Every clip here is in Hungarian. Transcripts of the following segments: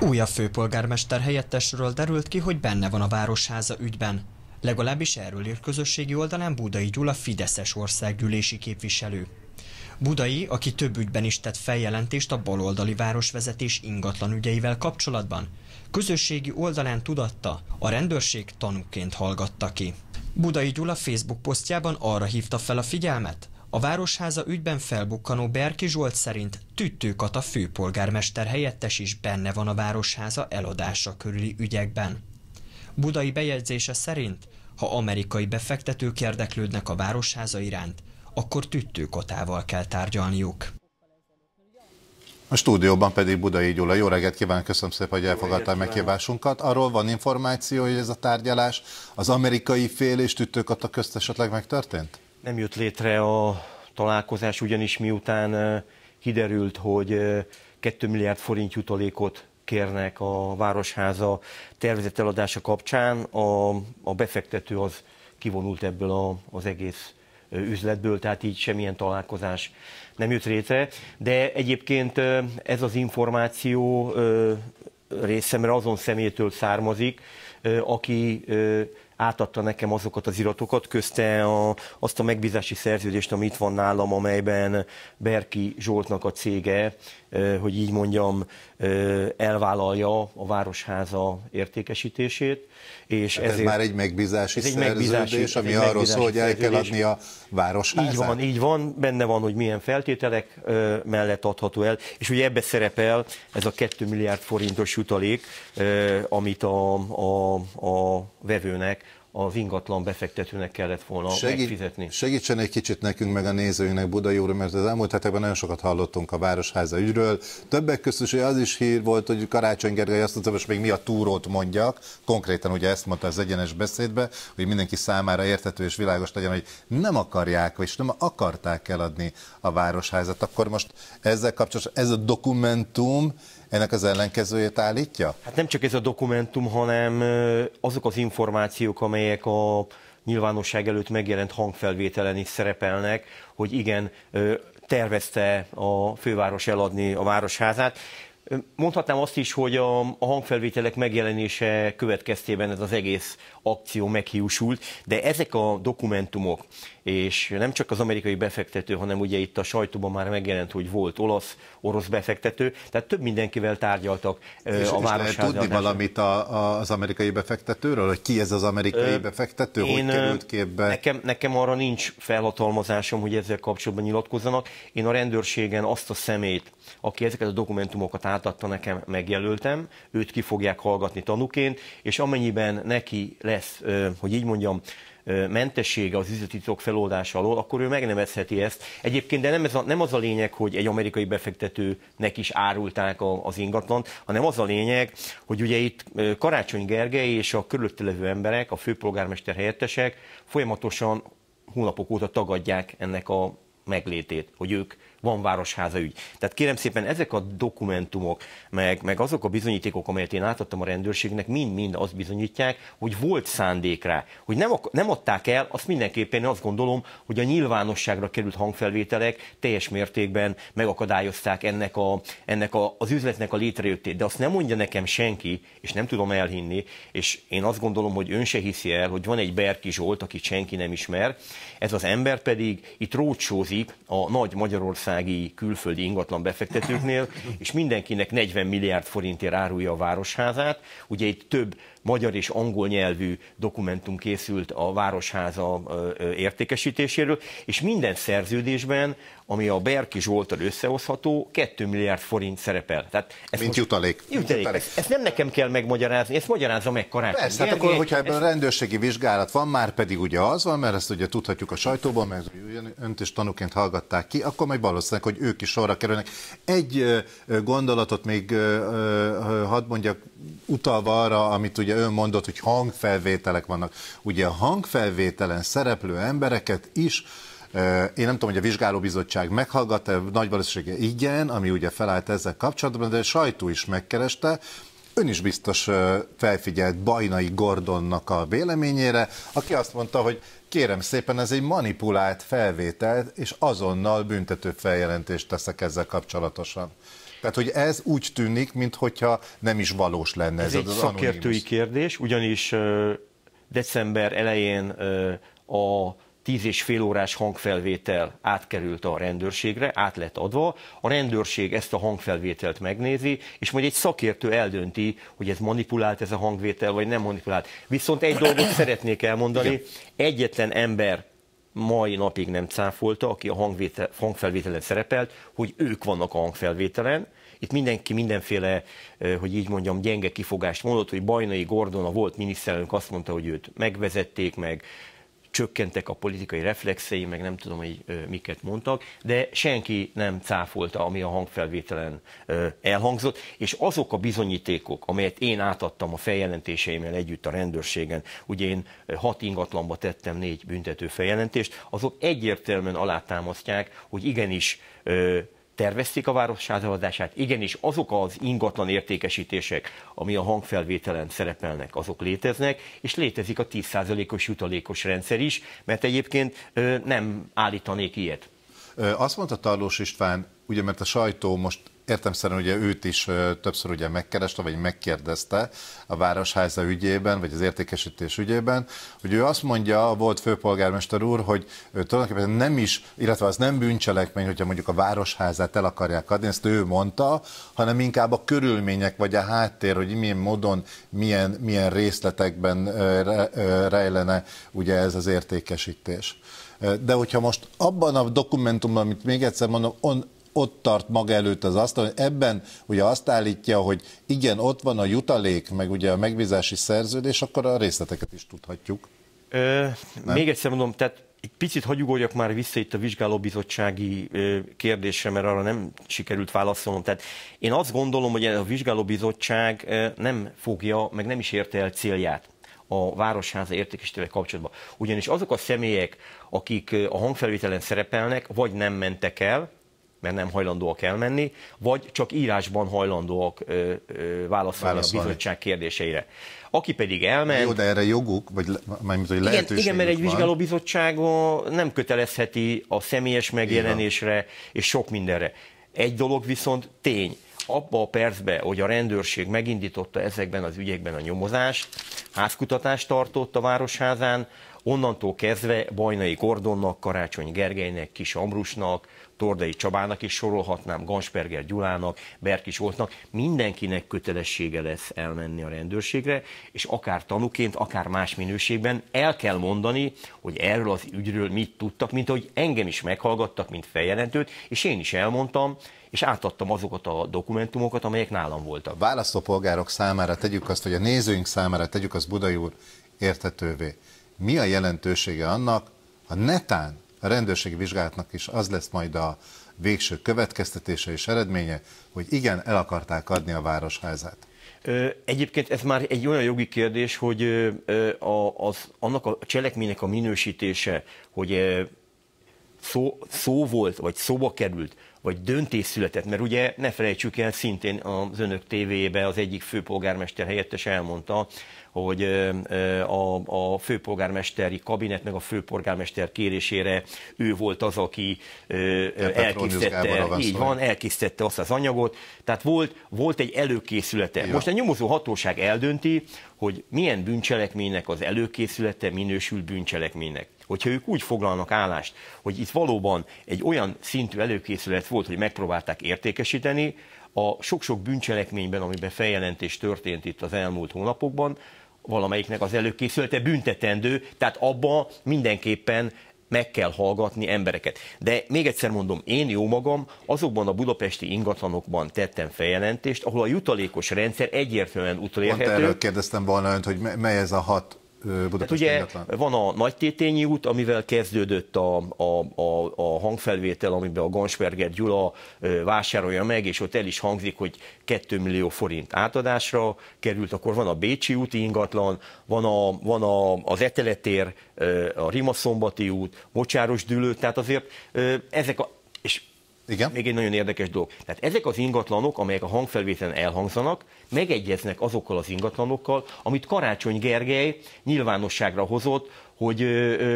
Újabb főpolgármester helyettesről derült ki, hogy benne van a Városháza ügyben. Legalábbis erről ír közösségi oldalán Budai Gyula Fideszes országgyűlési képviselő. Budai, aki több ügyben is tett feljelentést a baloldali városvezetés ingatlan ügyeivel kapcsolatban, közösségi oldalán tudatta, a rendőrség tanúként hallgatta ki. Budai Gyula Facebook posztjában arra hívta fel a figyelmet, a Városháza ügyben felbukkanó Berki Zsolt szerint Tüttőkat a főpolgármester helyettes is benne van a Városháza eladása körüli ügyekben. Budai bejegyzése szerint, ha amerikai befektetők érdeklődnek a Városháza iránt, akkor Tüttőkotával kell tárgyalniuk. A stúdióban pedig Budai Gyula. Jó reggelt kívánok, köszönöm szépen, hogy elfogadtál megkívásunkat. Arról van információ, hogy ez a tárgyalás az amerikai fél és tüttőkat a közt esetleg megtörtént? Nem jött létre a találkozás, ugyanis miután kiderült, hogy 2 milliárd forint jutalékot kérnek a Városháza tervezett eladása kapcsán, a, a befektető az kivonult ebből a, az egész üzletből, tehát így semmilyen találkozás nem jött létre. De egyébként ez az információ részemre azon szemétől származik, aki átadta nekem azokat az iratokat, közte a, azt a megbízási szerződést, ami itt van nálam, amelyben Berki Zsoltnak a cége, hogy így mondjam, elvállalja a Városháza értékesítését. És hát ez ezért, már egy megbízási ez egy szerződés, ami egy arról szól, hogy el kell adni a Városházát. Így van, így van, benne van, hogy milyen feltételek mellett adható el, és ugye ebbe szerepel ez a 2 milliárd forintos jutalék, amit a, a, a vevőnek a vingatlan befektetőnek kellett volna Segí- megfizetni. Segítsen egy kicsit nekünk meg a nézőinknek Budai úr, mert az elmúlt hetekben nagyon sokat hallottunk a Városháza ügyről. Többek között az is hír volt, hogy Karácsony Gergely azt mondta, most még mi a túrót mondjak, konkrétan ugye ezt mondta az egyenes beszédbe, hogy mindenki számára érthető és világos legyen, hogy nem akarják, és nem akarták eladni a Városházat. Akkor most ezzel kapcsolatban ez a dokumentum, ennek az ellenkezőjét állítja? Hát nem csak ez a dokumentum, hanem azok az információk, amelyek a nyilvánosság előtt megjelent hangfelvételen is szerepelnek, hogy igen, tervezte a főváros eladni a városházát. Mondhatnám azt is, hogy a, a hangfelvételek megjelenése következtében ez az egész akció meghiúsult, de ezek a dokumentumok, és nem csak az amerikai befektető, hanem ugye itt a sajtóban már megjelent, hogy volt olasz, orosz befektető, tehát több mindenkivel tárgyaltak és, a város. És tudni valamit a, a, az amerikai befektetőről, hogy ki ez az amerikai Ö, befektető, én, hogy került képbe? Nekem, nekem arra nincs felhatalmazásom, hogy ezzel kapcsolatban nyilatkozzanak. Én a rendőrségen azt a szemét, aki ezeket a dokumentumokat át átadta nekem, megjelöltem, őt ki fogják hallgatni tanuként, és amennyiben neki lesz, hogy így mondjam, mentessége az üzleti titok feloldása alól, akkor ő megnevezheti ezt. Egyébként de nem, ez a, nem az a lényeg, hogy egy amerikai befektetőnek is árulták a, az ingatlant, hanem az a lényeg, hogy ugye itt Karácsony Gergely és a körülötte levő emberek, a főpolgármester helyettesek folyamatosan hónapok óta tagadják ennek a meglétét, hogy ők van városháza ügy. Tehát kérem szépen ezek a dokumentumok, meg, meg azok a bizonyítékok, amelyet én átadtam a rendőrségnek, mind-mind azt bizonyítják, hogy volt szándék rá. Hogy nem, nem adták el, azt mindenképpen azt gondolom, hogy a nyilvánosságra került hangfelvételek teljes mértékben megakadályozták ennek, a, ennek a, az üzletnek a létrejöttét. De azt nem mondja nekem senki, és nem tudom elhinni, és én azt gondolom, hogy ön se hiszi el, hogy van egy Berki Zsolt, akit senki nem ismer, ez az ember pedig itt rócsózik a nagy Magyarország magyarországi külföldi ingatlan befektetőknél, és mindenkinek 40 milliárd forintért árulja a városházát. Ugye itt több magyar és angol nyelvű dokumentum készült a Városháza értékesítéséről, és minden szerződésben, ami a Berki Zsoltal összehozható, 2 milliárd forint szerepel. Tehát ez Mint most, jutalék. jutalék. jutalék. Ezt, ezt nem nekem kell megmagyarázni, ezt magyarázza meg Karácsony Persze, hát akkor, hogyha ebben ezt... rendőrségi vizsgálat van, már pedig ugye az van, mert ezt ugye tudhatjuk a sajtóban, mert önt is tanúként hallgatták ki, akkor majd valószínűleg, hogy ők is sorra kerülnek. Egy gondolatot még hadd mondjak utalva arra, amit ugye ön mondott, hogy hangfelvételek vannak. Ugye a hangfelvételen szereplő embereket is én nem tudom, hogy a vizsgálóbizottság meghallgatta, nagy valószínűsége igen, ami ugye felállt ezzel kapcsolatban, de a sajtó is megkereste, ön is biztos felfigyelt Bajnai Gordonnak a véleményére, aki azt mondta, hogy kérem szépen, ez egy manipulált felvétel, és azonnal büntető feljelentést teszek ezzel kapcsolatosan. Tehát, hogy ez úgy tűnik, mintha nem is valós lenne. Ez, ez egy az szakértői anonimus. kérdés, ugyanis december elején a tíz és fél órás hangfelvétel átkerült a rendőrségre, át lett adva, a rendőrség ezt a hangfelvételt megnézi, és majd egy szakértő eldönti, hogy ez manipulált ez a hangvétel, vagy nem manipulált. Viszont egy dolgot szeretnék elmondani, egyetlen ember mai napig nem cáfolta, aki a hangfelvételen szerepelt, hogy ők vannak a hangfelvételen. Itt mindenki mindenféle, hogy így mondjam, gyenge kifogást mondott, hogy Bajnai Gordon, a volt miniszterelnök azt mondta, hogy őt megvezették, meg csökkentek a politikai reflexei, meg nem tudom, hogy miket mondtak, de senki nem cáfolta, ami a hangfelvételen elhangzott, és azok a bizonyítékok, amelyet én átadtam a feljelentéseimmel együtt a rendőrségen, ugye én hat ingatlanba tettem négy büntető feljelentést, azok egyértelműen alátámasztják, hogy igenis tervezték a város átadását? Igenis, azok az ingatlan értékesítések, ami a hangfelvételen szerepelnek, azok léteznek, és létezik a 10%-os jutalékos rendszer is, mert egyébként nem állítanék ilyet. Azt mondta Tarlós István, ugye mert a sajtó most szerint ugye őt is többször ugye megkereste, vagy megkérdezte a Városháza ügyében, vagy az értékesítés ügyében, hogy ő azt mondja, a volt főpolgármester úr, hogy ő tulajdonképpen nem is, illetve az nem bűncselekmény, hogyha mondjuk a Városházát el akarják adni, ezt ő mondta, hanem inkább a körülmények, vagy a háttér, hogy milyen módon, milyen, milyen részletekben rejlene ugye ez az értékesítés. De hogyha most abban a dokumentumban, amit még egyszer mondom, on, ott tart maga előtt az asztal, hogy ebben ugye azt állítja, hogy igen, ott van a jutalék, meg ugye a megbízási szerződés, akkor a részleteket is tudhatjuk. Ö, még egyszer mondom, tehát egy picit hagyugorjak már vissza itt a vizsgálóbizottsági kérdésre, mert arra nem sikerült válaszolnom. Tehát én azt gondolom, hogy a vizsgálóbizottság nem fogja, meg nem is érte el célját a Városháza értékesítővel kapcsolatban. Ugyanis azok a személyek, akik a hangfelvételen szerepelnek, vagy nem mentek el, mert nem hajlandóak elmenni, vagy csak írásban hajlandóak ö, ö, válaszolni, válaszolni a bizottság kérdéseire. Aki pedig elment... Jó, de erre joguk, vagy mármint, hogy lehetőség. igen, igen, mert egy vizsgálóbizottság nem kötelezheti a személyes megjelenésre igen. és sok mindenre. Egy dolog viszont tény, abba a percbe, hogy a rendőrség megindította ezekben az ügyekben a nyomozást, házkutatást tartott a városházán, Onnantól kezdve Bajnai Gordonnak, Karácsony Gergelynek, Kis Ambrusnak, Tordai Csabának is sorolhatnám, Gansperger Gyulának, Berki Zsoltnak, mindenkinek kötelessége lesz elmenni a rendőrségre, és akár tanuként, akár más minőségben el kell mondani, hogy erről az ügyről mit tudtak, mint ahogy engem is meghallgattak, mint feljelentőt, és én is elmondtam, és átadtam azokat a dokumentumokat, amelyek nálam voltak. Választópolgárok számára tegyük azt, hogy a nézőink számára tegyük azt Budai úr értetővé mi a jelentősége annak, ha netán a rendőrségi vizsgálatnak is az lesz majd a végső következtetése és eredménye, hogy igen, el akarták adni a városházát. Egyébként ez már egy olyan jogi kérdés, hogy az, annak a cselekménynek a minősítése, hogy szó, szó volt, vagy szóba került, vagy döntés született, mert ugye ne felejtsük el, szintén az önök tévébe az egyik főpolgármester helyettes elmondta, hogy a, a főpolgármesteri kabinet, meg a főpolgármester kérésére ő volt az, aki elkészítette, így van, elkészítette azt az anyagot, tehát volt, volt egy előkészülete. Ja. Most a nyomozó hatóság eldönti, hogy milyen bűncselekménynek az előkészülete minősül bűncselekménynek hogyha ők úgy foglalnak állást, hogy itt valóban egy olyan szintű előkészület volt, hogy megpróbálták értékesíteni, a sok-sok bűncselekményben, amiben feljelentés történt itt az elmúlt hónapokban, valamelyiknek az előkészülete büntetendő, tehát abba mindenképpen meg kell hallgatni embereket. De még egyszer mondom, én jó magam azokban a budapesti ingatlanokban tettem feljelentést, ahol a jutalékos rendszer egyértelműen utolérhető. Pont erről kérdeztem volna önt, hogy mely ez a hat Budapest hát ugye ingatlan. van a Nagy Tétényi út, amivel kezdődött a, a, a, a hangfelvétel, amiben a Gansberger Gyula vásárolja meg, és ott el is hangzik, hogy 2 millió forint átadásra került, akkor van a Bécsi úti ingatlan, van, a, van a, az Eteletér, a Rimaszombati út, Mocsáros Dülő, tehát azért ezek a, és igen. Még egy nagyon érdekes dolog. Tehát ezek az ingatlanok, amelyek a hangfelvételen elhangzanak, megegyeznek azokkal az ingatlanokkal, amit Karácsony Gergely nyilvánosságra hozott, hogy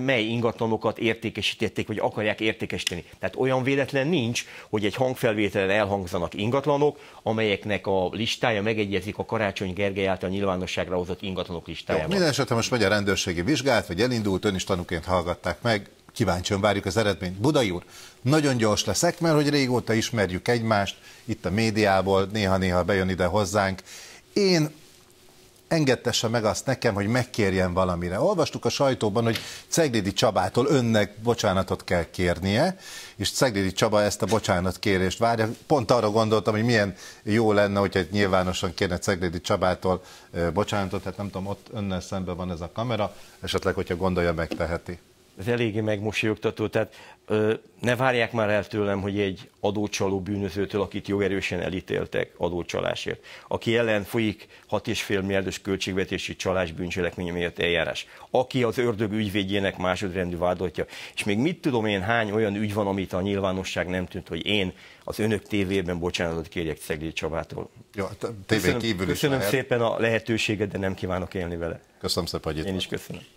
mely ingatlanokat értékesítették, vagy akarják értékesíteni. Tehát olyan véletlen nincs, hogy egy hangfelvételen elhangzanak ingatlanok, amelyeknek a listája megegyezik a Karácsony Gergely által nyilvánosságra hozott ingatlanok listájával. Jó, minden esetre most megy a rendőrségi vizsgát, vagy elindult, ön is tanúként hallgatták meg, kíváncsian várjuk az eredményt. Budai úr, nagyon gyors leszek, mert hogy régóta ismerjük egymást, itt a médiából, néha-néha bejön ide hozzánk. Én engedtesse meg azt nekem, hogy megkérjen valamire. Olvastuk a sajtóban, hogy Ceglidi Csabától önnek bocsánatot kell kérnie, és Ceglidi Csaba ezt a bocsánatkérést várja. Pont arra gondoltam, hogy milyen jó lenne, hogyha nyilvánosan kérne Ceglidi Csabától bocsánatot, hát nem tudom, ott önnel szemben van ez a kamera, esetleg, hogyha gondolja, megteheti ez eléggé megmosolyogtató, tehát ö, ne várják már el tőlem, hogy egy adócsaló bűnözőtől, akit jogerősen elítéltek adócsalásért, aki ellen folyik 6,5 milliárdos költségvetési csalás bűncselekménye miatt eljárás, aki az ördög ügyvédjének másodrendű vádoltja, és még mit tudom én, hány olyan ügy van, amit a nyilvánosság nem tűnt, hogy én az önök tévében bocsánatot kérjek Szegléd Csabától. Ja, köszönöm, kívül is Köszönöm lehet. szépen a lehetőséget, de nem kívánok élni vele. Köszönöm szépen, hogy itt Én is köszönöm.